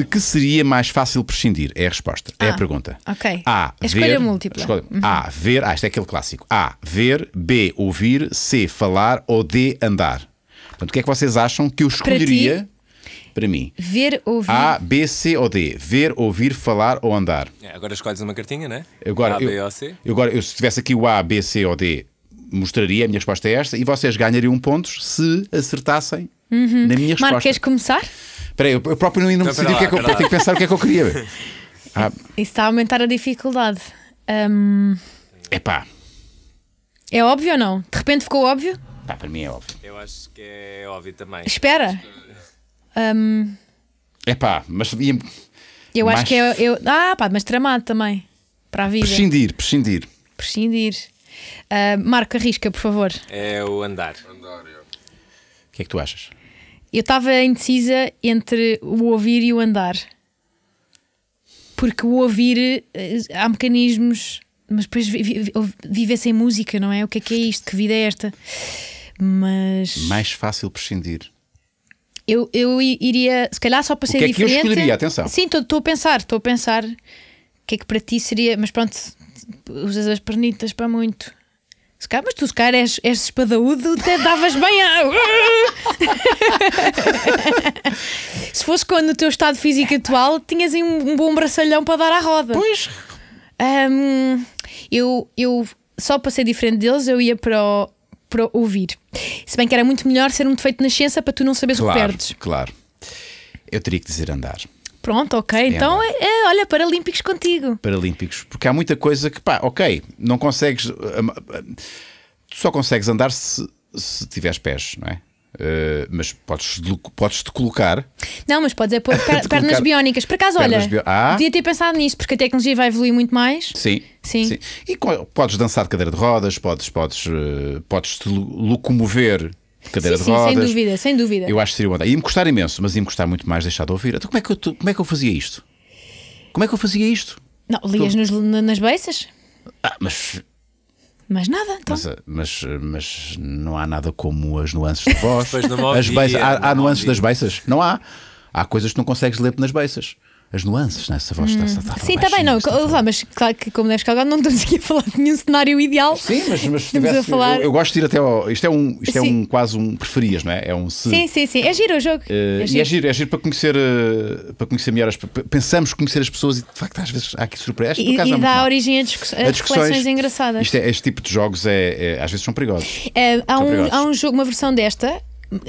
De que seria mais fácil prescindir? É a resposta. Ah, é a ah, pergunta. Ok. A. A é escolha ver, múltipla. Escolha, uhum. A. Ver. Ah, isto é aquele clássico. A. Ver. B. Ouvir. C. Falar. Ou D. Andar. Portanto, o que é que vocês acham que eu escolheria para, para mim? Ver, ouvir. A, B, C ou D. Ver, ouvir, falar ou andar. É, agora escolhes uma cartinha, né? Agora, a, eu, B ou C. Agora, eu, se tivesse aqui o A, B, C ou D, mostraria, a minha resposta é esta, e vocês ganhariam pontos se acertassem uhum. na minha resposta. Marco, queres começar? Espera eu próprio não, não então, decidi o que é que eu, tenho que pensar o que é que eu queria. Ah. Isso está a aumentar a dificuldade. É um... pá. É óbvio ou não? De repente ficou óbvio? Pá, para mim é óbvio. Eu acho que é óbvio também. Espera. É um... pá, mas. Eu mas... acho que é. Eu... Ah, pá, mas tramado também. Para a vida. Prescindir, prescindir. Prescindir. Uh, Marco, arrisca, por favor. É o andar. andar é. O que é que tu achas? Eu estava indecisa entre o ouvir e o andar. Porque o ouvir eh, há mecanismos, mas depois viver sem música, não é? O que é que é isto? Que vida é esta? Mas. Mais fácil prescindir. Eu, eu iria, se calhar só para ser o que é diferente. Que eu escolheria, atenção. Sim, estou a pensar, estou a pensar. O que é que para ti seria. Mas pronto, usas as pernitas para muito. Se calhar, mas tu, se calhar, és, és espadaúdo, até davas bem a. se fosse quando o teu estado físico atual, tinhas aí um, um bom braçalhão para dar à roda. Pois. Um, eu, eu, só para ser diferente deles, eu ia para o, para ouvir. Se bem que era muito melhor ser um defeito de nascença para tu não saberes claro, o que perdes. Claro. Eu teria que dizer andar pronto, ok, é, então é, é, olha, Paralímpicos contigo. Paralímpicos, porque há muita coisa que, pá, ok, não consegues. Eh, tu só consegues andar se, se tiveres pés, não é? Uh, mas podes, podes te colocar. Não, mas podes é pôr per pernas biónicas. Por acaso, olha, bio... ah. devia ter pensado nisto, porque a tecnologia vai evoluir muito mais. Sim. Sim. sim. E podes dançar de cadeira de rodas, podes, podes, uh, podes te locomover cadeira sim, de rodas. Sim, sem dúvida, sem dúvida. Eu acho que seria uma Ia-me custar imenso, mas ia-me custar muito mais deixar de ouvir. Então como é que eu, como é que eu fazia isto? Como é que eu fazia isto? Não, lias nos, nas beiças? Ah, mas. Mas nada, então. Mas, eh, mas, eh, mas não há nada como as nuances de voz. as beças há, há nuances das beiças? Não há. Há coisas que não consegues ler nas beiças as nuances nessa é? voz hum. está, tá está Sim, está bem, não, está mas claro que como deves calgar, não estamos aqui a falar de nenhum cenário ideal. Sim, mas, mas se tivesse, a falar... Eu, eu, gosto de ir até ao. Isto é um, isto é um quase um preferias, não é? É um se. Sim, sim, sim. É giro o jogo. Uh, é giro. E é giro, é giro para conhecer, eh, para conhecer melhor as pensamos conhecer as pessoas e de facto às vezes há aqui surpresas. E, e dá origem a, discuss... a, discussões engraçadas. Isto é, este tipo de jogos é, é às vezes são perigosos. Uh, há, são um, perigosos. há um jogo, uma versão desta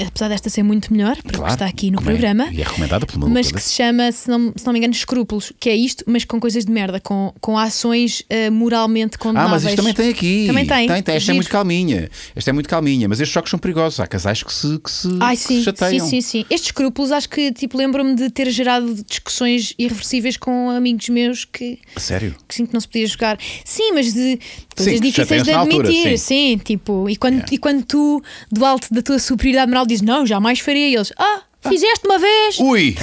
apesar desta ser muito melhor, porque claro, está aqui no é programa. É, e é recomendada pelo mundo. Mas que se chama, se não, se não me engano, Escrúpulos, que é isto, mas com coisas de merda, com, com ações uh, moralmente condenáveis. Ah, mas isto também tem aqui. Também tem. tem, tem. Esta é muito calminha. Esta é muito calminha, mas estes choques são perigosos. Há casais que se, que se, Ai, sim, que se chateiam. Sim, sim, sim. Estes escrúpulos, acho que tipo, lembro-me de ter gerado discussões irreversíveis com amigos meus que. Sério? Que sim, que não se podia jogar. Sim, mas de Coisas sim, difíceis de admitir, altura, sim. sim. tipo, e quando, yeah. É. e quando tu, do alto da tua superioridade moral, dizes não, jamais faria, e eles, ah, Fizeste uma vez. Ui!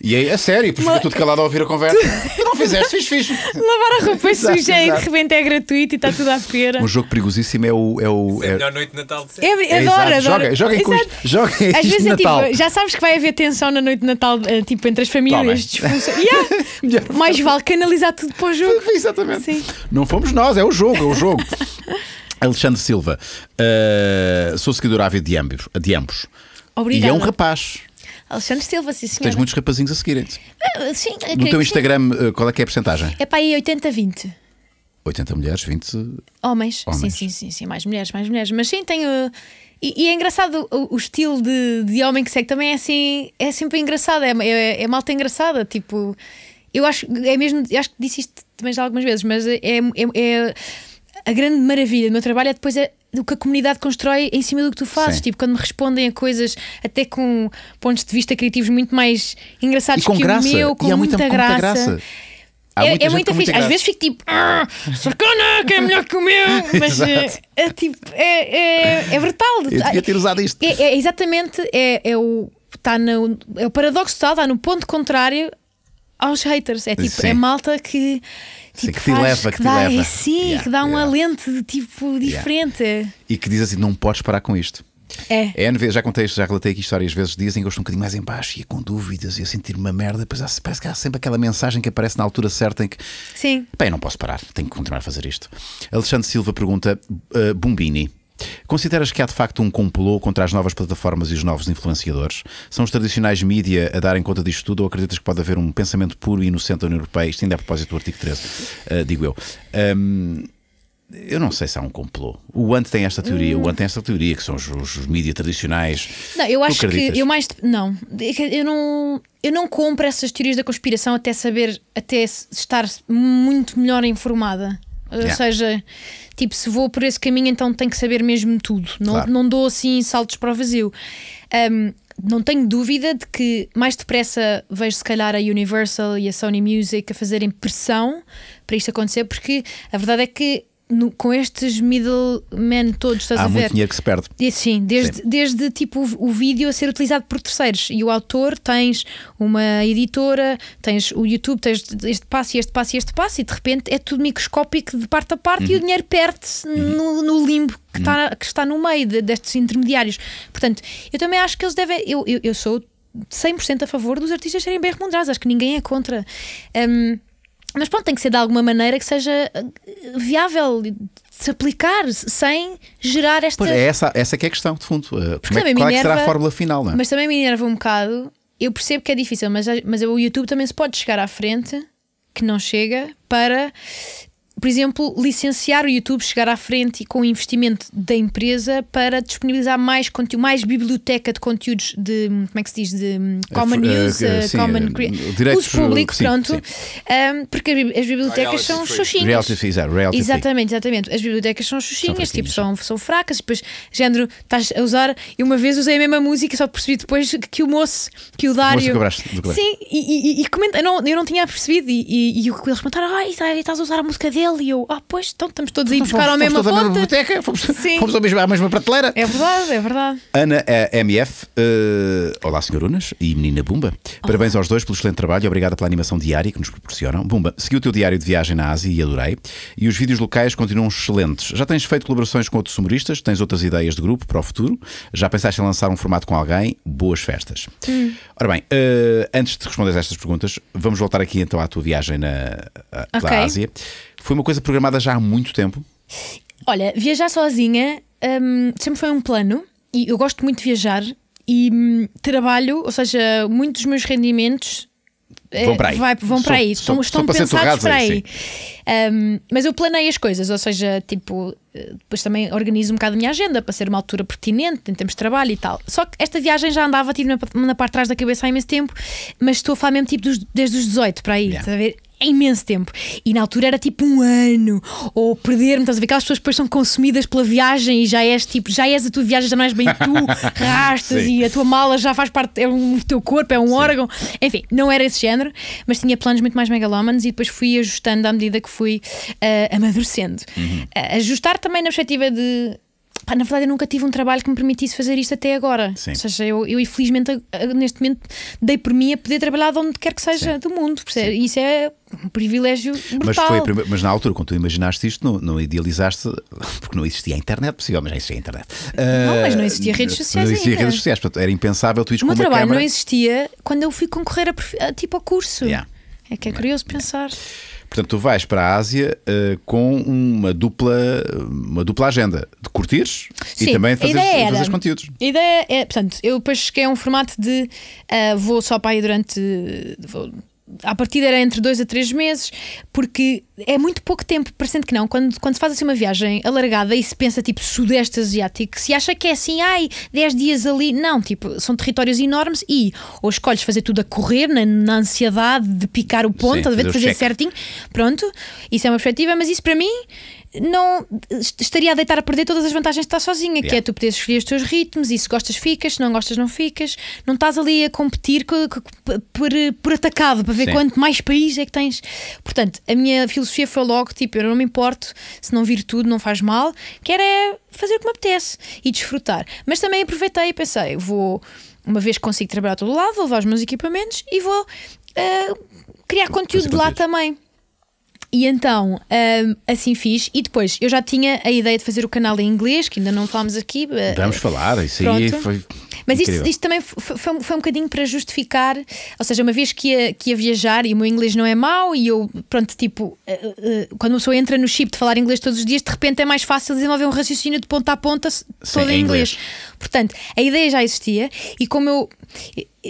E aí, a sério, porque tudo calado a ouvir a conversa. Tu não fizeste, fiz, fiz. Lavar a roupa suja é e de repente é gratuito e está tudo à feira. Um jogo perigosíssimo é o. É o é, é... a melhor noite de Natal de sempre. É, adoro, é, adoro. Joga, joga em custo. Joga em Às vezes é tipo, já sabes que vai haver tensão na noite de Natal, eh, tipo, entre as tá famílias. Yeah. Mais vale canalizar tudo para o jogo. Exatamente. Sim. Não fomos nós, é o jogo, é o jogo. Alexandre Silva, uh, sou seguidor ávido de ambos. De ambos. Obrigada. E é um rapaz. Alexandre Silva, sim senhor. Tens muitos rapazinhos a seguirem-te. Ah, sim. no teu Instagram, sim. Eh, qual é que é a porcentagem? É para aí 80-20. 80 mulheres, 20 homens. homens. Sim, sim, sim, sim, mais mulheres, mais mulheres. Mas sim, tenho. E, e é engraçado o, o estilo de, de, homem que segue também é assim, é sempre engraçado, é, é, é malta engraçada. Tipo, eu acho, é mesmo, acho que disse isto também já algumas vezes, mas é, é, é a grande maravilha do meu trabalho é depois é do que a comunidade constrói em cima do que tu fazes. Sim. Tipo, quando me respondem a coisas, até com pontos de vista criativos muito mais engraçados que graça. o meu, com, muita, muita, graça. graça. Há é, é muita é muito fixe. Às vezes fico tipo, ah, sacana, que é melhor que o meu. Mas eh, é, tipo, é, é, é brutal. Eu devia ter usado isto. É, é exatamente, é, é o. Tá no, é o paradoxo total, está no ponto contrário aos haters. É tipo, Sim. é malta que Sim, que, te faz, leva, que, que te dá, leva. Sim, yeah, que dá yeah. um alento de tipo diferente. Yeah. E que diz assim: não podes parar com isto. É. é já contei já relatei aqui histórias vezes dizem que eu estou um bocadinho mais em baixo e é com dúvidas e a sentir uma merda, depois parece que há sempre aquela mensagem que aparece na altura certa em que Sim. bem, não posso parar, tenho que continuar a fazer isto. Alexandre Silva pergunta: uh, Bombini, Consideras que há de facto um complô contra as novas plataformas e os novos influenciadores? São os tradicionais mídia a darem conta disto tudo ou acreditas que pode haver um pensamento puro e inocente da União Europeia? Isto ainda é a propósito do artigo 13, uh, eh, digo eu. Um, eu não sei se há um complô. O Ant tem esta teoria, hum. o Ant tem esta teoria, que são os, os, os mídias tradicionais. Não, eu acho que eu mais não, é eu não, eu não compro essas teorias da conspiração até saber, até estar muito melhor informada. Ou seja, tipo, se vou por esse caminho, então tenho que saber mesmo tudo. Não, claro. não dou assim saltos para o vazio. Um, não tenho dúvida de que mais depressa vejo se calhar a Universal e a Sony Music a fazerem pressão para isto acontecer, porque a verdade é que no, com estes middlemen todos, estás Há a ver? Há muito dinheiro que se perde. Sim, desde, Sim. desde tipo o, o, vídeo a ser utilizado por terceiros. E o autor tens uma editora, tens o YouTube, tens este passo e este passo e este passo, e de repente é tudo microscópico de parte a parte uhum. e o uhum. dinheiro perde-se uhum. no, no, limbo que, uhum. está, que está no meio de, destes intermediários. Portanto, eu também acho que eles devem. eu, eu, eu sou 100% a favor dos artistas serem bem remunerados, acho que ninguém é contra. Um, mas pronto, tem que ser de alguma maneira que seja eh, viável de se aplicar sem gerar esta. Pois é, essa, essa que é a questão, de fundo. Eh, como é, qual é que será a fórmula final, não é? Mas também me enerva um bocado. Eu percebo que é difícil, mas, mas o YouTube também se pode chegar à frente, que não chega, para por exemplo, licenciar o YouTube, chegar à frente e com o investimento da empresa para disponibilizar mais conteúdo, mais biblioteca de conteúdos de, como é que se diz, de hum, é, common news, direitos públicos sim, common é, hum, uso público, sim, pronto, sim. Um, porque as bibliotecas são xoxinhas. Reality, exato, reality exatamente, exatamente. As bibliotecas são xoxinhas, tipo, são, são fracas, depois, género, estás a usar, eu uma vez usei a mesma música, só percebi depois que o moço, que o Dário... O moço cobraste, sim, e, e, e comenta, eu não, eu não tinha percebido, e, e, e eles comentaram, ai tá, estás a usar a música dele, e eu, ah, pois, então estamos todos aí então, buscar fomos, ao mesma fonte. Mesma biblioteca, fomos, fomos ao mesmo, à mesma prateleira. É verdade, é verdade. Ana é, MF, uh, eh, olá, senhor Unas e menina Bumba. Parabéns aos dois pelo excelente trabalho e obrigada pela animação diária que nos proporcionam. Bumba, segui o teu diário de viagem na Ásia e adorei. E os vídeos locais continuam excelentes. Já tens feito colaborações com outros humoristas? Tens outras ideias de grupo para o futuro? Já pensaste em lançar um formato com alguém? Boas festas. Hum. Ora bem, uh, antes de responderes a estas perguntas, vamos voltar aqui então à tua viagem na, a, okay. Ásia. Foi uma coisa programada já há muito tempo? Olha, viajar sozinha um, sempre foi um plano e eu gosto muito de viajar e hum, trabalho, ou seja, muitos dos meus rendimentos eh, vão para aí. Vai, vão sou, para aí. Sou, estão, sou pensados para é aí. aí. Um, mas eu planeio as coisas, ou seja, tipo, eh, depois também organizo um bocado a minha agenda para ser uma altura pertinente em termos de trabalho e tal. Só que esta viagem já andava, tive na, na parte de trás da cabeça há imenso tempo, mas estou a falar mesmo tipo dos, desde os 18 para aí, yeah. a ver? é imenso tempo. E na altura era tipo um ano, ou perder-me, estás a ver? Aquelas pessoas depois são consumidas pela viagem e já és tipo, já és a tua viagem, já não és bem tu, rastas e a tua mala já faz parte, é um teu corpo, é um Sim. órgão. Enfim, não era esse género, mas tinha planos muito mais megalómanos e depois fui ajustando à medida que fui uh, amadurecendo. Uhum. Uh, ajustar também na perspectiva de Pá, na verdade, eu nunca tive um trabalho que me permitisse fazer isto até agora. Sim. Ou seja, eu, eu infelizmente, neste momento, dei por mim a poder trabalhar de onde quer que seja Sim. do mundo. Isso é um privilégio Mas, primeira... mas, na altura, quando tu imaginaste isto, não, não, idealizaste, porque não existia a internet, possível, mas já existia a internet. Não, uh, mas não existia redes sociais. Não existia ainda. redes sociais, portanto, era impensável tu ires o com uma câmera. O meu trabalho não existia quando eu fui concorrer a, a tipo ao curso. Yeah. É que é curioso yeah. pensar. Yeah. Portanto, tu vais para a Ásia uh, com uma dupla, uma dupla agenda de curtires Sim, e também fazer, era, fazer conteúdos. A ideia é, portanto, eu depois cheguei a um formato de uh, vou só para aí durante. Vou, à partida era entre dois a três meses, porque é muito pouco tempo, parecendo que não. Quando, quando se faz assim uma viagem alargada e se pensa tipo Sudeste Asiático, se acha que é assim, ai, dez dias ali. Não, tipo, são territórios enormes e ou escolhes fazer tudo a correr, na, na ansiedade de picar o ponto, Sim, a ver de fazer certinho. Pronto, isso é uma perspectiva, mas isso para mim não estaria a deitar a perder todas as vantagens de estar sozinha, yeah. que é tu poderes escolher os teus ritmos e se gostas ficas, se não gostas não ficas, não estás ali a competir co co por, por atacado para ver Sim. quanto mais país é que tens. Portanto, a minha filosofia foi logo tipo, eu não me importo se não vir tudo, não faz mal, quero é fazer o que me apetece e desfrutar. Mas também aproveitei e pensei, vou uma vez que consigo trabalhar todo lado, vou levar os meus equipamentos e vou uh, criar conteúdo de lá também. E então, um, assim fiz. E depois, eu já tinha a ideia de fazer o canal em inglês, que ainda não falámos aqui. Eh, Vamos uh, falar, isso pronto. aí foi. Mas isto, isto, também foi, foi, foi, um bocadinho para justificar, ou seja, uma vez que ia, que ia viajar e o meu inglês não é mau, e eu, pronto, tipo, uh, uh, quando uma pessoa entra no chip de falar inglês todos os dias, de repente é mais fácil desenvolver um raciocínio de ponta a ponta todo Sim, é em inglês. inglês. Portanto, a ideia já existia, e como eu.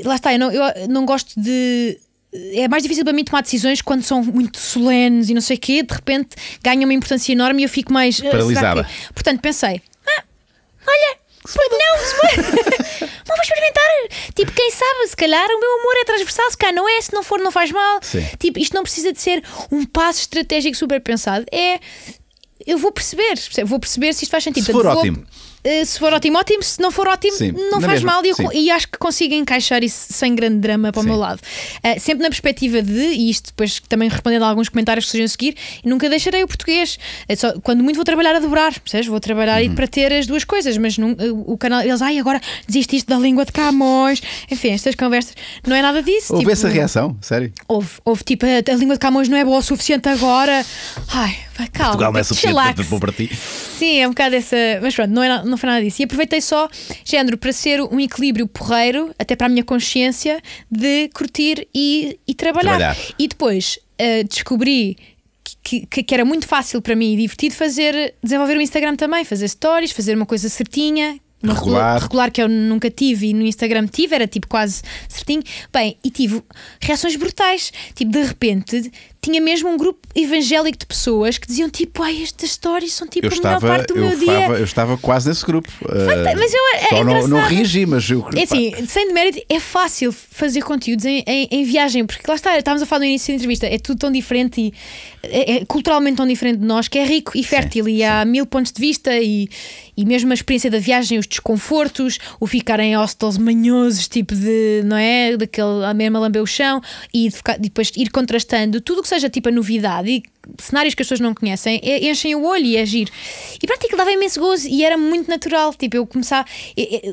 Lá está, eu não, eu não gosto de é mais difícil para mim tomar decisões quando são muito solenes e não sei o quê, de repente ganha uma importância enorme e eu fico mais eh, paralisada. Portanto, pensei, ah, olha, não, não vou experimentar. Tipo, quem sabe, se calhar o meu amor é transversal, se calhar não é, se não for, não faz mal. Sim. Tipo, isto não precisa de ser um passo estratégico super pensado. É. Eu vou perceber, vou perceber se isto faz sentido. Se for Portanto, ótimo. Vou... Eh, se for ótimo, ótimo. Se não for ótimo, sim, não faz mesma, mal. E, eu, e, acho que consigo encaixar isso sem grande drama para sim. o meu lado. Uh, sempre na perspectiva de, e isto depois também respondendo a alguns comentários que surgem a seguir, nunca deixarei o português. Eh, só, quando muito vou trabalhar a dobrar, percebes? Vou trabalhar uhum. para ter as duas coisas, mas o canal, eles, ai, agora desiste isto da língua de Camões. Enfim, estas conversas, não é nada disso. Houve tipo, essa reação, sério? Houve, houve tipo, a, a língua de Camões não é boa o suficiente agora. Ai. Pá, calma, Portugal não é suficiente para ti. Sim, é um bocado essa. Mas pronto, não, é, não foi nada disso. E aproveitei só, género, para ser um equilíbrio porreiro, até para a minha consciência, de curtir e, e trabalhar. trabalhar. E depois uh, descobri. Que, que, que, era muito fácil para mim e divertido fazer, desenvolver o Instagram também, fazer stories, fazer uma coisa certinha, uma regular. regular que eu nunca tive e no Instagram tive, era tipo quase certinho. Bem, e tive reações brutais. Tipo, de repente tinha mesmo um grupo evangélico de pessoas que diziam tipo, ai, estas histórias são tipo eu a estava, melhor parte do meu dia. Estava, eu estava quase nesse grupo. Eh, Fanta mas eu é, não, não reagi, mas eu. É assim, sem demérito, é fácil fazer conteúdos em, em, em, viagem, porque lá está, estávamos a falar no início da entrevista, é tudo tão diferente e é, é culturalmente tão diferente de nós que é rico e fértil sim, e sim. há mil pontos de vista e, e mesmo a experiência da viagem, os desconfortos, o ficar em hostels manhosos, tipo de, não é? Daquele, a mesma lamber o chão e, de ficar, e depois ir contrastando tudo o que seja tipo a novidade e cenários que as pessoas não conhecem, enchem o olho e agir. É e pronto, aquilo dava imenso gozo e era muito natural. Tipo, eu começava,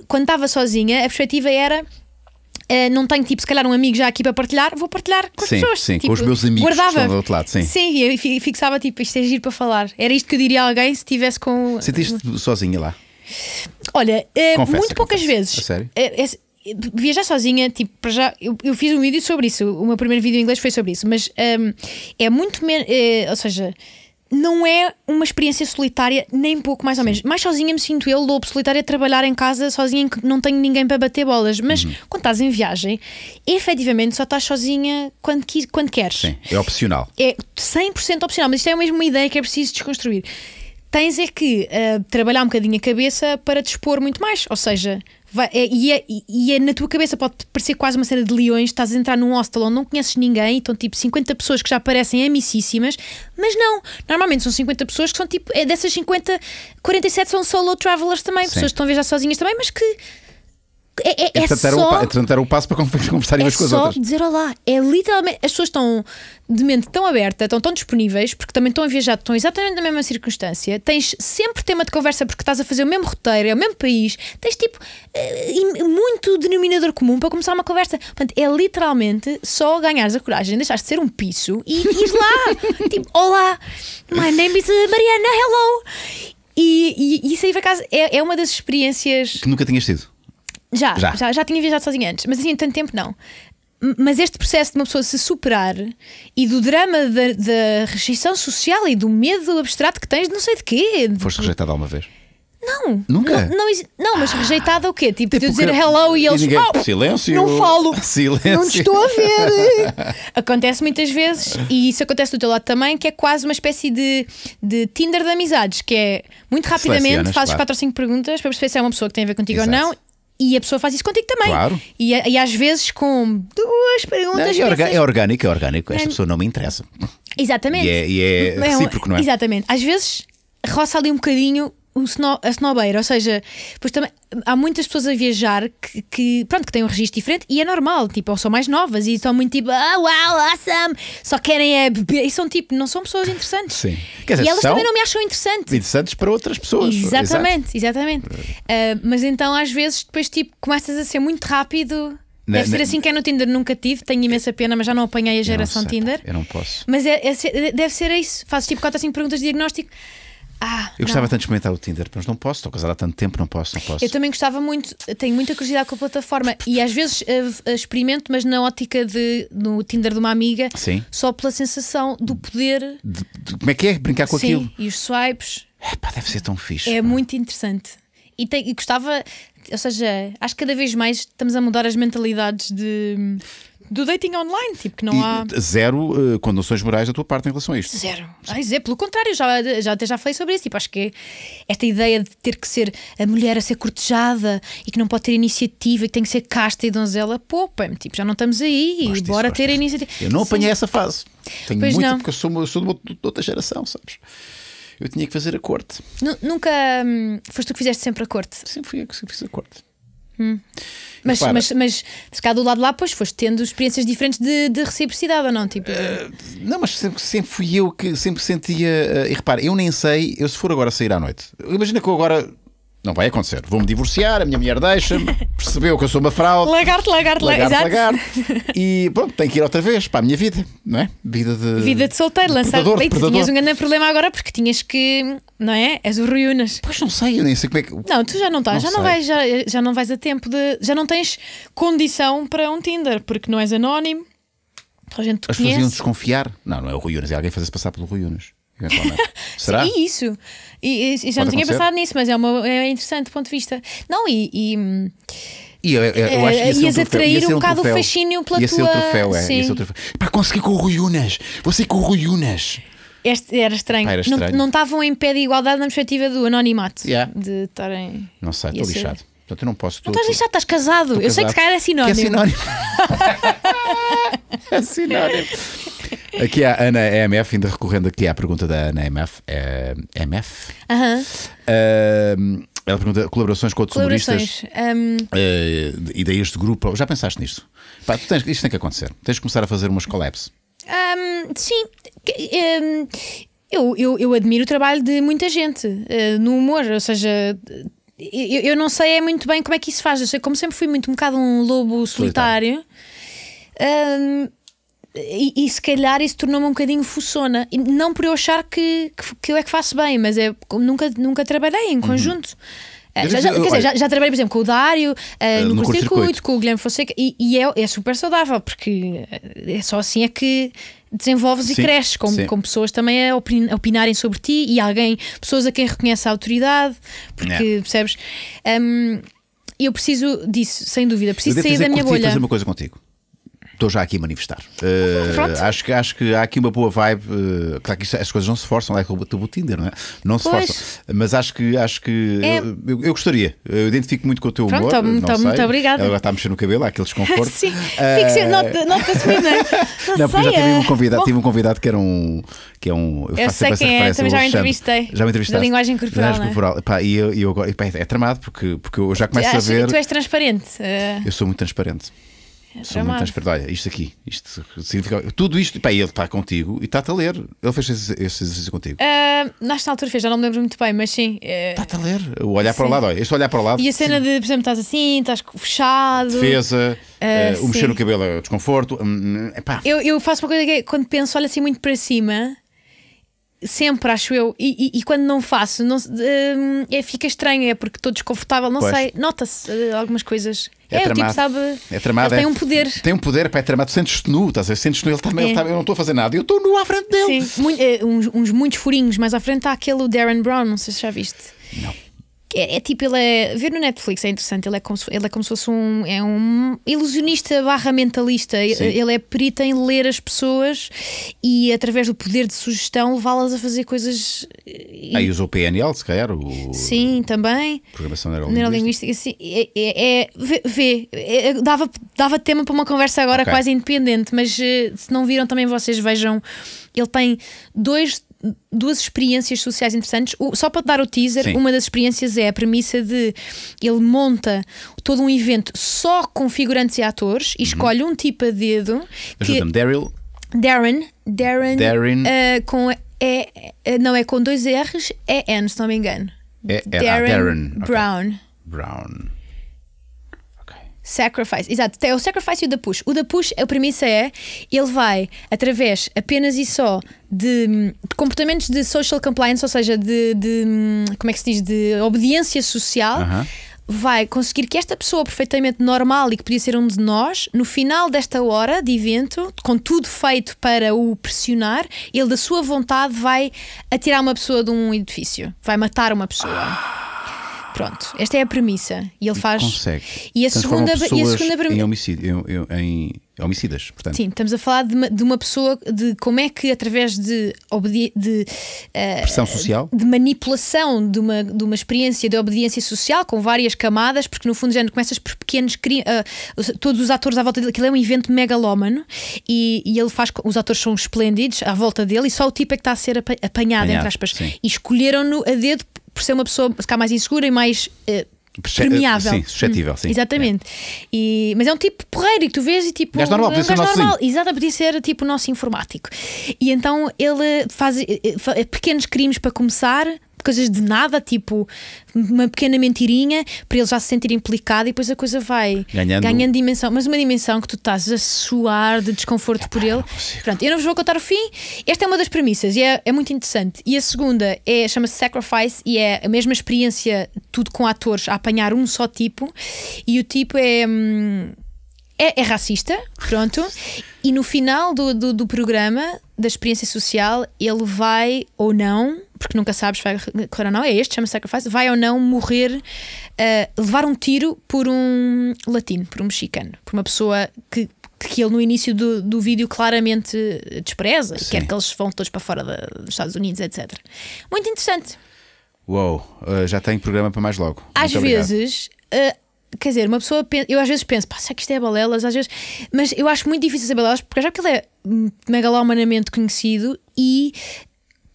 quando estava sozinha, a perspectiva era. Uh, não tenho, tipo, se calhar um amigo já aqui para partilhar, vou partilhar com as sim, pessoas. Sim, tipo, com os meus amigos guardava. que estão do outro lado, sim. Sim, e fixava, tipo, isto é giro para falar. Era isto que eu diria a alguém se estivesse com. Sentiste sozinha lá? Olha, uh, eh, confessa, muito poucas vezes. A sério? Uh, é, viajar sozinha, tipo, para já, eu, eu, fiz um vídeo sobre isso, o meu primeiro vídeo em inglês foi sobre isso, mas um, é muito menos, uh, eh, ou seja, não é uma experiência solitária, nem pouco mais ou menos. Mais sozinha me sinto eu, lobo solitária, a trabalhar em casa sozinha, em que não tenho ninguém para bater bolas. Mas uhum. quando estás em viagem, efetivamente só estás sozinha quando, quando queres. Sim, é opcional. É 100% opcional, mas isto é mesmo uma ideia que é preciso desconstruir. Tens é que uh, trabalhar um bocadinho a cabeça para dispor muito mais, ou seja, vai, é, é, e, e é na tua cabeça, pode parecer quase uma cena de leões, estás a entrar num hostel onde não conheces ninguém, então tipo 50 pessoas que já parecem amicíssimas, mas não, normalmente são 50 pessoas que são tipo, é, dessas 50, 47 são solo travelers também, Sim. pessoas que estão a viajar sozinhas também, mas que é, é, é só, era o, era o passo para conversarem é com as outras. É só dizer olá. É literalmente. As pessoas estão de mente tão aberta, estão tão disponíveis, porque também estão a viajar, estão exatamente na mesma circunstância. Tens sempre tema de conversa porque estás a fazer o mesmo roteiro, é o mesmo país. Tens tipo eh, muito denominador comum para começar uma conversa. Portanto, é literalmente só ganhares a coragem, deixares de ser um piso e ir lá. tipo, olá, my name is eh, Mariana, hello. E, e, e isso aí, vai acaso, é, é uma das experiências. Que nunca tinhas tido. Já, já, já, já tinha viajado sozinha antes, mas assim, tanto tempo não. Mas este processo de uma pessoa se superar e do drama da, rejeição social e do medo abstrato que tens de não sei de quê. Foste rejeitada alguma vez? Não. Nunca? Não, não, não mas ah. rejeitada o quê? Tipo, tipo de eu dizer hello e eles. E ninguém... oh, silêncio. Não falo. Silêncio. Não te estou a ver. acontece muitas vezes e isso acontece do teu lado também, que é quase uma espécie de, de Tinder de amizades, que é muito rapidamente fazes claro. quatro ou cinco perguntas para perceber se é uma pessoa que tem a ver contigo Exato. ou não e a pessoa faz isso contigo também. Claro. E, e às vezes com duas perguntas. Não, é, orga é, orgânico, é orgânico. Esta é... pessoa não me interessa. Exatamente. E é, e é recíproco, não é? Exatamente. Às vezes roça ali um bocadinho sno, a snobeira, ou seja, pois também há muitas pessoas a viajar que, que, pronto, que têm um registro diferente e é normal, tipo, ou são mais novas e são muito tipo, ah, oh, wow, awesome, só querem é beber e são tipo, não são pessoas interessantes. Sim. Dizer, e elas também não me acham interessante. Interessantes para outras pessoas. Exatamente, Exato. exatamente. Uh, mas então às vezes depois tipo começas a ser muito rápido. Na, Deve ser assim que é no Tinder, nunca tive, tenho imensa pena, mas já não apanhei a geração eu sei, Tinder. Eu não posso. Mas é, é, deve ser isso. Fazes tipo 4 ou 5 perguntas de diagnóstico. Ah, eu gostava não. tanto de experimentar o Tinder, mas não posso, estou casada há tanto tempo, não posso, não posso. Eu também gostava muito, tenho muita curiosidade com a plataforma e às vezes uh, experimento, mas na ótica de no Tinder de uma amiga, Sim. só pela sensação do poder. De, de, como é que é? Brincar com Sim, aquilo. E os swipes. Epá, deve ser tão fixe. É muito interessante. E, tem, e gostava, ou seja, acho que cada vez mais estamos a mudar as mentalidades de. Do dating online, tipo que não e há. Zero uh, eh, condições morais da tua parte em relação a isto. Zero. Ai, zero. Pelo contrário, já, já, até já falei sobre isso. Tipo, acho que esta ideia de ter que ser a mulher a ser cortejada e que não pode ter iniciativa e que tem que ser casta e donzela, poupa-me. Tipo, já não estamos aí e bora ter iniciativa. Eu não apanhei Sim. essa fase. Tenho pois muita, não. porque eu sou, sou de, uma, de outra geração, sabes? Eu tinha que fazer a corte. nunca. Hum, foste tu que fizeste sempre a corte? Sempre fui eu que fiz a corte. Hum. Mas, mas, mas se cá do lado de lá, pois foste tendo experiências diferentes de, de reciprocidade ou não? Tipo... Uh, não, mas sempre, sempre, fui eu que sempre sentia. Uh, e repara, eu nem sei, eu se for agora sair à noite, imagina que eu agora não vai acontecer. Vou-me divorciar, a minha mulher deixa-me, percebeu que eu sou uma fraude. Lagarto, lagarto, lagarto. Lagarto, lagarto. E pronto, tenho que ir outra vez para a minha vida, não é? Vida de. Vida de solteiro, lançar. Bem, tu tinhas um grande problema agora porque tinhas que. Não é? És o Unas. Pois não sei, eu nem sei como é que. Não, tu já não estás, já, não vais, já, já não vais a tempo de. Já não tens condição para um Tinder, porque não és anónimo. A gente te As pessoas iam desconfiar. Não, não é o Rui Unas, é alguém fazer-se passar pelo Rui Unas. Será? Sim, isso. E, e já Pode não tinha pensado nisso, mas é, uma, é interessante do ponto de vista. Não, e. e... Hum, e eu, eh, eu, eh, eu acho que ia eh, é ias um atrair ia é um, um bocado o fascínio pela ia é tua... Ia ser o troféu, é. Sim. Ia ser o troféu. Pá, consegui com o Rui Unas. Você com o Rui Unas. Este era estranho. Pá, era estranho. Não estavam em pé de igualdade na perspectiva do anonimato. Yeah. De estarem. Não sei, estou lixado. Portanto, eu não posso. Não tô, estás lixado, estás casado. eu casado. sei que se calhar é sinónimo. Que é sinónimo. é sinónimo. Aqui a Ana é MF, ainda recorrendo aqui à pergunta da Ana MF. É, MF? É Aham. Uh, ela pergunta colaborações com outros Colaborações, humoristas eh, hum. e daí este grupo. Já pensaste nisto? Pá, tens, isto tem que acontecer. Tens de começar a fazer umas collabs. Um, sim. eu, eu, eu, admiro o trabalho de muita gente eh, no humor, ou seja, eh, eu, eu, não sei é muito bem como é que isso faz. Eu sei, como sempre fui muito um bocado um lobo solitário. solitário. Um, e, e, se calhar isso tornou-me um bocadinho fuçona. E não por eu achar que, que, que, eu é que faço bem, mas é nunca, nunca trabalhei em conjunto. Uhum. Eh, já, já, quer dizer, já, já, trabalhei, por exemplo, com o Dário, uh, no, no curto-circuito, circuito, com o Guilherme Fonseca, e, e é, é, super saudável, porque é só assim é que desenvolves sim, e cresces com, com pessoas também a opinarem sobre ti e alguém, pessoas a quem reconhece a autoridade, porque yeah. É. percebes? Um, eu preciso disso, sem dúvida, preciso sair da minha bolha. fazer uma coisa contigo estou já aqui a manifestar. Uh, acho, que, acho que há aqui uma boa vibe. Uh, claro que isto, as coisas não se forçam, é como o Tinder, não é? Não se pois. forçam. Mas acho que, acho que é. eu, eu, eu, gostaria. Eu identifico muito com o teu Pronto, humor. Tô, não sei. Muito obrigada. Ela está a mexer no cabelo, há aquele desconforto. Sim, uh, Fico, nota, nota-se bem, não é? Não, porque eu já tive é. um convidado, um convidado que era um. Que é um eu, eu sei quem é, também já me entrevistei. Já me entrevistaste. Da linguagem corporal. Da linguagem é? corporal. Pá, e eu, eu agora, e pá, é tramado porque, porque eu já começo acho a ver. Tu és transparente. Eu sou muito transparente. É São muito transparentes. Olha, isto aqui, isto significa. Tudo isto, pá, ele está contigo e está-te a ler. Ele fez esse, esse exercício contigo. Uh, nesta altura fez, já não me lembro muito bem, mas sim. Eh, está-te a ler. O olhar sim. para o lado, olha, este olhar para o lado. E a cena sim. de, por exemplo, estás assim, estás fechado. Defesa, uh, o mexer no cabelo é desconforto. Um, hum, pá. Eu, eu faço uma coisa que é, quando penso, olho assim muito para cima sempre, acho eu, e, e, e, quando não faço, não, uh, é, fica estranho, é porque estou desconfortável, não pois. sei, nota-se uh, algumas coisas. É, é tipo tramado. Tipo, sabe, é tramado. Ele tem é. um poder. Tem um poder, para é tramado. Sentes-te nu, estás a ver? Sentes-te nu, ele também, tá- é. ele tá- eu não estou a fazer nada, eu estou nu à frente dele. Sim, Muito, eh, uns, uns muitos furinhos, mas à frente está aquele Darren Brown, não sei se já viste. Não. É, é, tipo, ele é. Ver no Netflix é interessante, ele é como se, ele é como se fosse um. É um ilusionista barra mentalista. Sim. Ele é perito em ler as pessoas e, através do poder de sugestão, levá-las a fazer coisas. Aí eh, ah, usou o PNL, se calhar. O... Sim, também. Programação neurolinguística. neurolinguística sim, é, é, é vê, é, é, dava, dava tema para uma conversa agora okay. quase independente, mas eh, se não viram também vocês vejam. Ele tem dois duas experiências sociais interessantes. O, só para dar o teaser, Sim. uma das experiências é a premissa de ele monta todo um evento só com figurantes e atores e uhum. escolhe um tipo a dedo. Ajuda-me, Daryl. Darren, Darren, Darren. Uh, com é, não é com dois R's, é N, se não me engano. É, é, Darren, ah, Darren, Brown. Okay. Brown. Sacrifice, exato, tem o Sacrifice e o da Push. O da Push, a premissa é ele vai através apenas e só de, de comportamentos de social compliance, ou seja, de, de, como é que se diz, de obediência social. Uh -huh vai conseguir que esta pessoa perfeitamente normal e que podia ser um de nós, no final desta hora de evento, com tudo feito para o pressionar, ele da sua vontade vai atirar uma pessoa de um edifício, vai matar uma pessoa. Ah. Pronto, esta é a premissa. E ele e faz. Consegue. E a, segunda, e a segunda premissa. Em, homicídio, em, em, homicidas, portanto. Sim, estamos a falar de uma, de uma pessoa de como é que, através de. de uh, pressão social. De manipulação de uma, de uma experiência de obediência social com várias camadas, porque no fundo já começas por pequenos. Uh, todos os atores à volta dele. Aquilo é um evento megalómano e, e ele faz. Os atores são esplêndidos à volta dele e só o tipo é que está a ser apanhado, apanhado entre aspas. Sim. E escolheram-no a dedo por ser uma pessoa ficar mais insegura e mais. Uh, permeável. Sim, suscetível, hum, sim. Exatamente. É. E, mas é um tipo porreiro que tu vês e tipo. Gás normal, um, podia ser normal. Exato, podia ser tipo o nosso informático. E então ele faz, eh, faz pequenos crimes para começar, coisas de nada, tipo uma pequena mentirinha, para ele já se sentir implicado e depois a coisa vai ganhando, ganhando dimensão, mas uma dimensão que tu estás a suar de desconforto por ele. Pronto, eu não vos vou contar o fim. Esta é uma das premissas e é, é muito interessante. E a segunda é chama-se Sacrifice e é a mesma experiência, tudo com atores, a apanhar um só tipo, e o tipo é. Hum, é, é racista, pronto. e no final do, do, do, programa, da experiência social, ele vai ou não, porque nunca sabes se vai correr ou não, é este, chama-se Sacrifice, vai ou não morrer, uh, levar um tiro por um latino, por um mexicano, por uma pessoa que que ele no início do, do vídeo claramente despreza Sim. quer que eles vão todos para fora da, dos Estados Unidos, etc. Muito interessante. Uou, uh, já tenho programa para mais logo. Às Muito vezes, uh, quer dizer, uma pessoa. Pensa, eu às vezes penso, pá, será que isto é balelas? Às vezes. Mas eu acho muito difícil ser balelas, porque já que ele é megalomanamente conhecido e.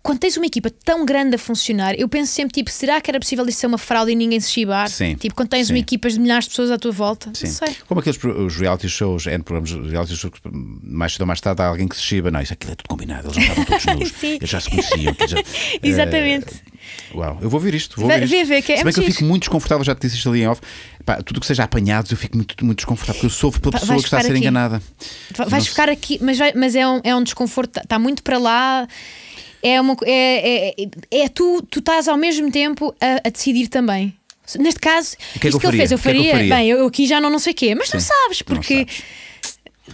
Quando tens uma equipa tão grande a funcionar, eu penso sempre, tipo, será que era possível isto ser uma fraude e ninguém se chibar? Sim. Tipo, quando tens sim. uma equipa de milhares de pessoas à tua volta? Sim. Não sei. Como aqueles os reality shows, N programas, reality shows, mais cedo ou mais tarde há alguém que se chiba. Não, isso aquilo é tudo combinado, eles já estavam todos nus. eles já se conheciam. Já, Exatamente. Uh, Uau, eu vou ver isto. Vou ver isto. Vê, que é Se bem que eu fico muito desconfortável, já te disse isto ali em off. Pá, tudo que seja apanhados, eu fico muito, muito desconfortável, porque eu sofro pela pessoa que está a ser aqui. enganada. Vais ficar aqui, mas, vai, mas é, um, é um desconforto, está tá muito para lá. É, uma, é, é, é, é tu, tu estás ao mesmo tempo a, a decidir também. Neste caso, o que é que que, ele fez, eu faria, que é que eu faria? bem, eu, eu, aqui já não, não sei o quê, mas Sim, não sabes, porque não sabes.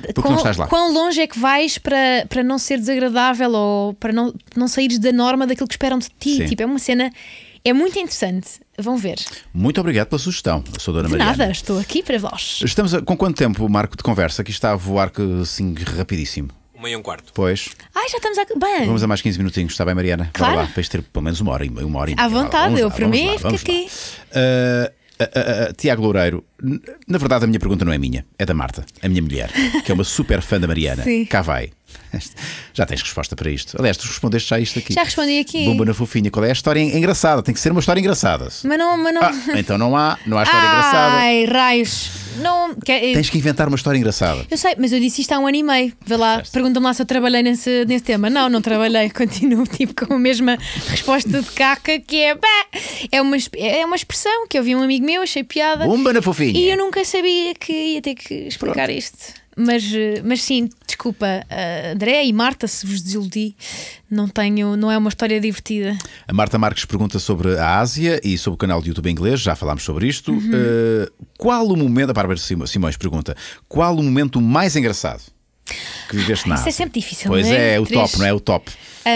Porque quão, não estás lá. Quão longe é que vais para, para não ser desagradável ou para não, não saíres da norma daquilo que esperam de ti? Sim. Tipo, é uma cena. É muito interessante. Vão ver. Muito obrigado pela sugestão, Eu sou Dona Maria. Nada, estou aqui para vós. Estamos a, com quanto tempo, Marco, de conversa? Aqui está a voar assim rapidíssimo. Uma e um quarto. Pois. Ai, já estamos a. Bem. Vamos a mais 15 minutinhos, está bem, Mariana? Claro. Bora lá, vais ter pelo menos uma hora e uma hora e À vontade, lá, eu para mim fico aqui. Uh, eh, eh, eh, Tiago Loureiro, na verdade a minha pergunta não é minha, é da Marta, a minha mulher, que é uma super fã da Mariana. Sim. Cá vai. Já tens resposta para isto. Aliás, tu respondeste já isto aqui. Já respondi aqui. bumba na fofinha. Qual é a história engraçada? Tem que ser uma história engraçada. Mas não, mas não. Ah, então não há, não há história Ai, engraçada. Ai, raios. Não, que... É, tens que inventar uma história engraçada. Eu sei, mas eu disse isto há um ano e meio. Vê lá, pergunta-me lá se eu trabalhei nesse, nesse tema. Não, não trabalhei. Continuo tipo com a mesma resposta de caca que é Pá, É uma, é uma expressão que eu vi um amigo meu, achei piada. bumba na fofinha. E eu nunca sabia que ia ter que explicar Pronto. isto mas, mas sim, desculpa, eh, André e Marta, se vos desiludi, não tenho, não é uma história divertida. A Marta Marques pergunta sobre a Ásia e sobre o canal de YouTube inglês, já falámos sobre isto. Uhum. Uh, qual o momento, a Bárbara Simões pergunta, qual o momento mais engraçado? que viveste na Ásia. Isso é sempre difícil, pois não é? é? é o Três... top, não é? O top.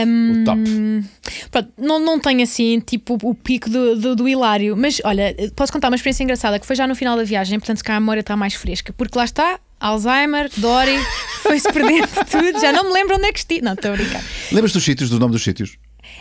Um... O top. Pronto, não, não tenho assim, tipo, o pico do, do, do, hilário. Mas olha, posso contar uma experiência engraçada que foi já no final da viagem, portanto, se cá a memória está mais fresca. Porque lá está, Alzheimer, Dory, foi-se perdendo tudo. Já não me lembro onde é que estive. Não, estou a brincar. Lembras dos sítios, do nome dos sítios?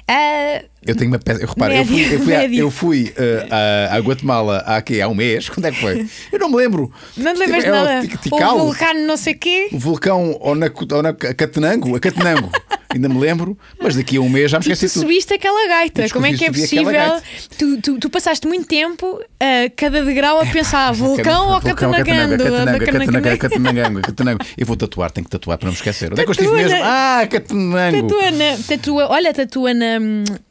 Uh, eu tenho uma péssima. Repara, médio, eu fui, eu fui, a, eu fui uh, eh, a, Guatemala há, aqui, há um mês. Quando é que foi? Eu não me lembro. Não te lembras tipo, é nada. Tikal, o vulcão não sei quê. O vulcão ou na, ou na Catenango. A Catenango. ainda me lembro, mas daqui a um mês já me esqueci. Tu, tu subiste aquela gaita, como é que é possível? Tu, tu, tu, passaste muito tempo a eh, cada degrau a pensar é, vulcão ou Catenango Catenango Eu vou tatuar, tenho que tatuar para não me esquecer. Onde é que eu estive mesmo? Ah, Catenango Tatua, na, tatua, olha, tatua na,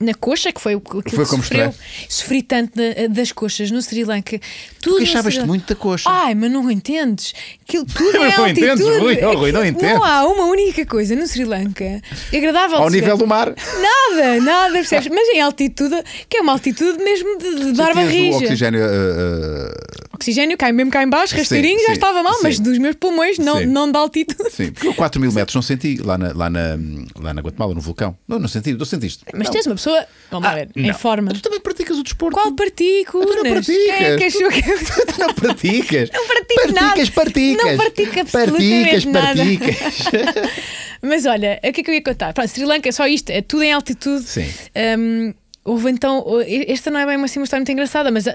na coxa, que foi o que, foi como sofreu, sofri tanto eh, das coxas no Sri Lanka. tu queixavas-te muito da coxa. Ai, mas não entendes. Aquilo tudo é não é não Entendes, Rui, oh, Rui, não entendes. Não há uma única coisa no Sri Lanka agradável. Ao nível do mar. Nada, nada, percebes? mas em altitude, que é uma altitude mesmo de, de barba rija. oxigênio. Uh, oxigênio cai mesmo cá em baixo, rasteirinho, já estava mal, sim. mas dos meus pulmões não, não dá altitude. Sim, porque 4 mil metros não senti lá na, lá na, lá na Guatemala, no vulcão. Não, não senti, não sentiste. Mas não. tens uma pessoa Vamos ah, ver. Não. Em forma. tu também praticas o desporto? Qual pratico? tu não é praticas. Quem é que achou que tu, tu não praticas. Não pratico praticas, nada. Praticas, Não pratico absolutamente Praticas, nada. praticas. Mas olha, o que é que eu ia contar? Pronto, Sri Lanka, é só isto, é tudo em altitude. Sim. Um, houve então. Esta não é bem uma assim história muito engraçada, mas uh,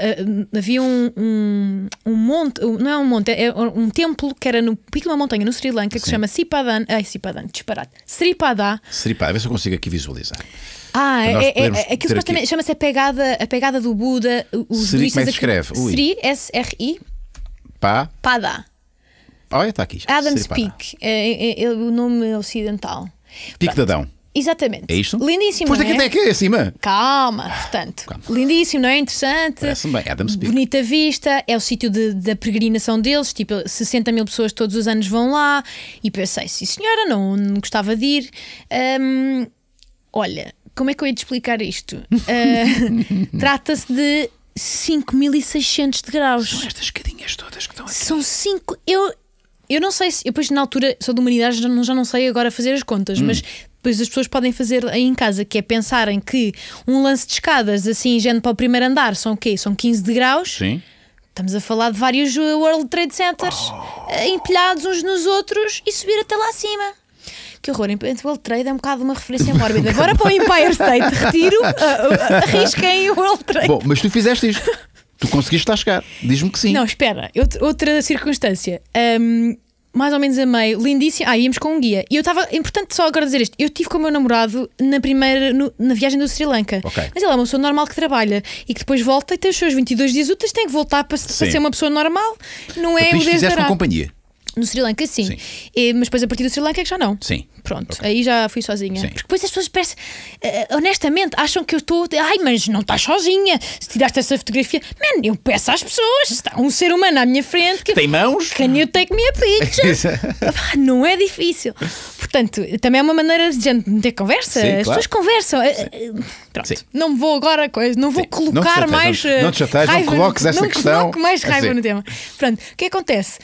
havia um, um, um, monte, não é um monte, é, é um templo que era no pico de é uma montanha no Sri Lanka que Sim. se chama Sipadan. Ai, Sipadan, disparate. Sripadá. Sripadá, a ver se eu consigo aqui visualizar. Ah, é, é, é, é que supostamente chama-se a pegada, a pegada do Buda. Os Sri, como é que se escreve? Sri, S-R-I. Pá. Pada. Olha, está aqui. Adam's Peak. É é, é, é, o nome ocidental. Pico de Adão. Exatamente. É isto? Lindíssimo. Pois daqui até aqui acima. Calma, ah, portanto. Calma. Lindíssimo, não é? Interessante. parece bem. Adams Peak. Bonita vista, é o sítio da peregrinação deles, tipo 60 mil pessoas todos os anos vão lá. E pensei, sim senhora, não, não gostava de ir. Um, olha, como é que eu ia te explicar isto? Uh, Trata-se de 5600 de graus. São estas escadinhas todas que estão aqui. São 5. Eu, eu não sei se. Eu, depois, na altura, sou de humanidade já não, já não sei agora fazer as contas, hum. mas depois as pessoas podem fazer aí em casa, que é pensarem que um lance de escadas, assim, gente para o primeiro andar, são o quê? São 15 de graus. Sim. Estamos a falar de vários World Trade Centers oh. Eh, empilhados uns nos outros e subir até lá acima que horror, World Trade é um bocado uma referência mórbida. Agora para o Empire State, retiro, ah, ah, arrisquem o World Trade. Bom, mas tu fizeste isto. Tu conseguiste lá chegar. Diz-me que sim. Não, espera. Outra circunstância. Um, mais ou menos a meio, lindíssimo. Ah, íamos com um guia. E eu estava, é importante só agora dizer isto, eu estive com o meu namorado na primeira, no, na viagem do Sri Lanka. Okay. Mas ele é uma pessoa normal que trabalha e que depois volta e tem os seus 22 dias úteis, tem que voltar para, para ser uma pessoa normal. Não é o desde fizeste uma companhia. No Sri Lanka, sim. sim. E, mas depois a partir do Sri Lanka é que já não. Sim. Pronto, okay. aí já fui sozinha. Sim. Porque depois as pessoas parecem, eh, honestamente, acham que eu estou. Ai, mas não estás sozinha. Se tiraste essa fotografia, man, eu peço às pessoas. Está um ser humano à minha frente que. Tem mãos? Can you take me a picture? Ah, não é difícil. Portanto, também é uma maneira de gente ter conversa. Sim, as claro. pessoas conversam. Eh, sim. Eh, pronto, não vou agora, não vou colocar não chateis, mais. Não, não te chateis, raiva, não coloques esta não questão. Não coloco mais raiva no tema. Pronto, o que acontece?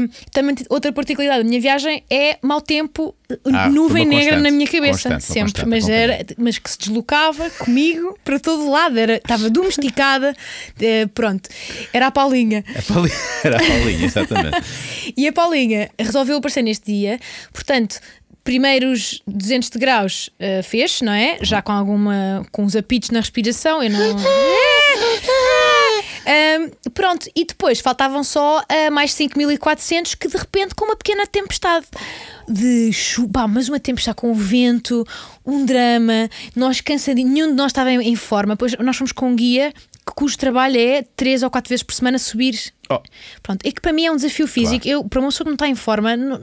Um, também outra particularidade da minha viagem é mau tempo, ah, nuvem negra na minha cabeça, constante, sempre. Mas, era, mas que se deslocava comigo para todo lado, era, estava domesticada, eh, pronto. Era a Paulinha. A Paulinha era a Paulinha, exatamente. e a Paulinha resolveu aparecer neste dia, portanto, primeiros 200 de graus uh, eh, fez, não é? Já com alguma. com uns apitos na respiração, eu não. Um, pronto, e depois faltavam só uh, mais 5.400 que de repente com uma pequena tempestade de chuva, mas uma tempestade com o vento, um drama, nós cansadinhos, nenhum de nós estava em, em forma, pois nós fomos com um guia cujo trabalho é três ou quatro vezes por semana subir. Oh. Pronto, é que para mim é um desafio físico. Claro. Eu, para uma pessoa que não está em forma, não, é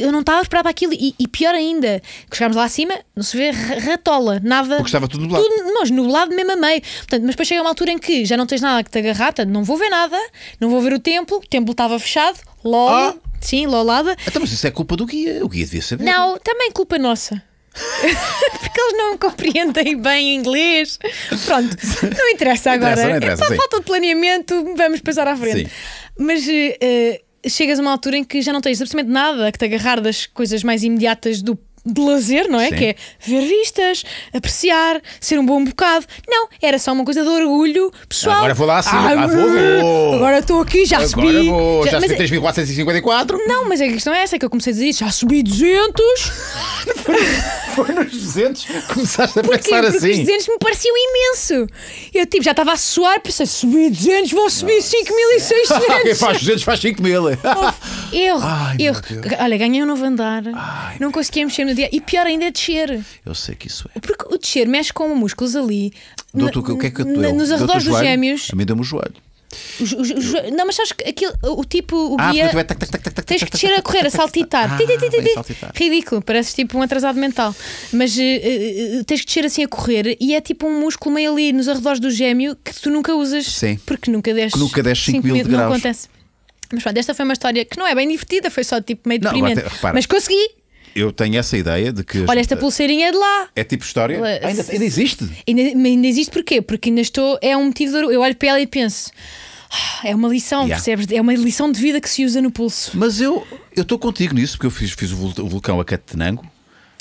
eu não estava preparada para aquilo. E, e, pior ainda, que chegámos lá acima, não se vê ratola, nada. Porque estava tudo nublado. Tudo, mas nublado mesmo a meio. Portanto, mas depois chega uma altura em que já não tens nada que te agarrar, não vou ver nada, não vou ver o templo, o templo estava fechado, logo. Oh. Ah. Sim, lolada. Então, mas isso é culpa do guia. O guia devia saber. Não, também culpa nossa. Porque eles não compreendem bem inglês. Pronto, não interessa agora. Não é interessa, não interessa, é só falta de planeamento, vamos passar à frente. Sim. Mas uh, chegas a uma altura em que já não tens absolutamente nada que te agarrar das coisas mais imediatas do de lazer, não é? Sim. Que é ver vistas, apreciar, ser um bom bocado. Não, era só uma coisa de orgulho pessoal. Agora vou lá assim, ah, vou, agora estou aqui, já agora subi. Vou, já, já subi 3.454. É não, mas a questão é essa: é que eu comecei a dizer isso, já subi 200. Foi nos 200 começaste a Porquê? pensar Porque assim. Os 200 me pareciam imenso. Eu tipo, já estava a suar, pensei, subi 200, vou subir 5.600. Quem faz 200 faz 5.000. Erro, Ai, erro. Olha, ganhei um novo andar. Ai, não conseguia mexer no dia e pior ainda é descer. Eu sei que isso é. Porque o descer mexe com músculos ali. Doutor, o que é que eu na, Nos arredores dos gêmeos. A mim deu-me o joelho. Os, os, os, não, mas sabes que aquilo, o tipo, o ah, guia. é tac, tac, tac, tac, tens que descer a correr, a saltitar. Ridículo, pareces tipo um atrasado mental. Mas uh, uh, tens que descer assim a correr e é tipo um músculo meio ali nos arredores do gêmeo que tu nunca usas. Sim. Porque nunca des, que nunca des 5 mil, de graus. Não acontece. Mas pronto, esta foi uma história que não é bem divertida, foi só tipo meio não, deprimente. Agora, repara, mas consegui eu tenho essa ideia de que. Olha, esta é pulseirinha é de lá. É tipo história? Ela, ah, ainda, ainda, existe? Ainda, ainda existe porquê? Porque ainda estou. É um motivo de Eu olho para ela e penso. Ah, é uma lição, yeah. percebes? É uma lição de vida que se usa no pulso. Mas eu estou contigo nisso, porque eu fiz, fiz o vulcão a Catenango.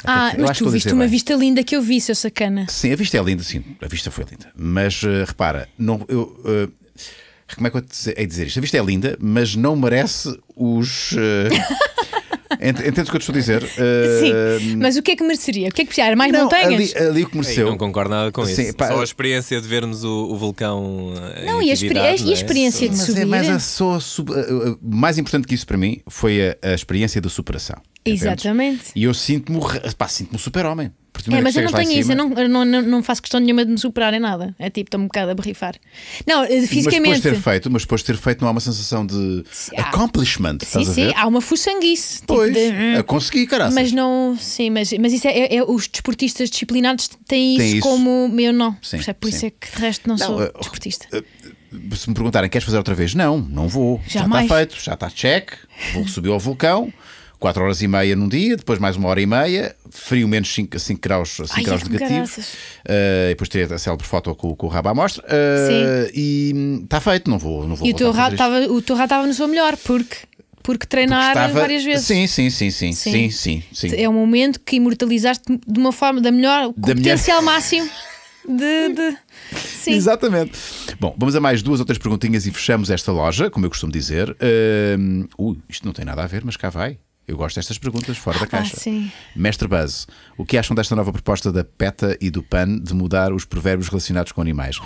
Ah, eu mas tu viste uma bem. vista linda que eu vi, seu sacana. Sim, a vista é linda, sim. A vista foi linda. Mas uh, repara, não, eu, uh, como é que eu hei dizer isto? A vista é linda, mas não merece os. Uh... Ent Entendes o que eu te estou a dizer? Uh... Sim, eh, mas o que é que mereceria? O que é que precisava? Mais não, montanhas? Ali, ali o que mereceu. Ei, não concordo nada com Sim, isso. Pá, Só a experiência de vermos o, o vulcão. Eh, não, e a, não é? e a, experiência de mas é subir. É, mas a só, sub... Eh, mais importante que isso para mim foi a, a experiência da superação. Exatamente. E eu sinto-me sinto, sinto super-homem. É, mas eu não tenho isso, eu não, não, não, faço questão nenhuma de me superar em nada. É tipo, estou um bocado a borrifar. Não, fisicamente. Eh, mas depois de ter feito, mas depois de ter feito, não há uma sensação de sim, accomplishment. Sim, sim, há uma fuçanguice. Tipo pois, tipo de... Eh, hum. consegui, caralho. Mas não, sim, mas, mas isso é, é, é os desportistas disciplinados têm isso, isso, como eu não. Sim, por isso é, sim. é que de resto não, não sou uh, desportista. Uh, uh, se me perguntarem, queres fazer outra vez? Não, não vou. Jamais. Já está feito, já está check, vou subir ao vulcão. 4 horas e meia num dia, depois mais uma hora e meia, frio menos 5, 5 graus, 5 Ai, graus é negativos. Uh, e depois teria a célebre foto com, com, o rabo à mostra. Uh, e está hum, feito, não vou. Não vou e o teu, rabo estava, o teu estava no seu melhor, porque. Porque treinar porque estava... várias vezes. Sim sim sim, sim, sim, sim, sim. É um momento que imortalizaste de uma forma, da melhor, da potencial máximo de... de... Sim. Exatamente. Bom, vamos a mais duas ou três perguntinhas e fechamos esta loja, como eu costumo dizer. Uh, isto não tem nada a ver, mas cá vai. Eu gosto destas perguntas fora da ah, caixa. sim. Mestre Buzz, o que acham desta nova proposta da PETA e do PAN de mudar os provérbios relacionados com animais?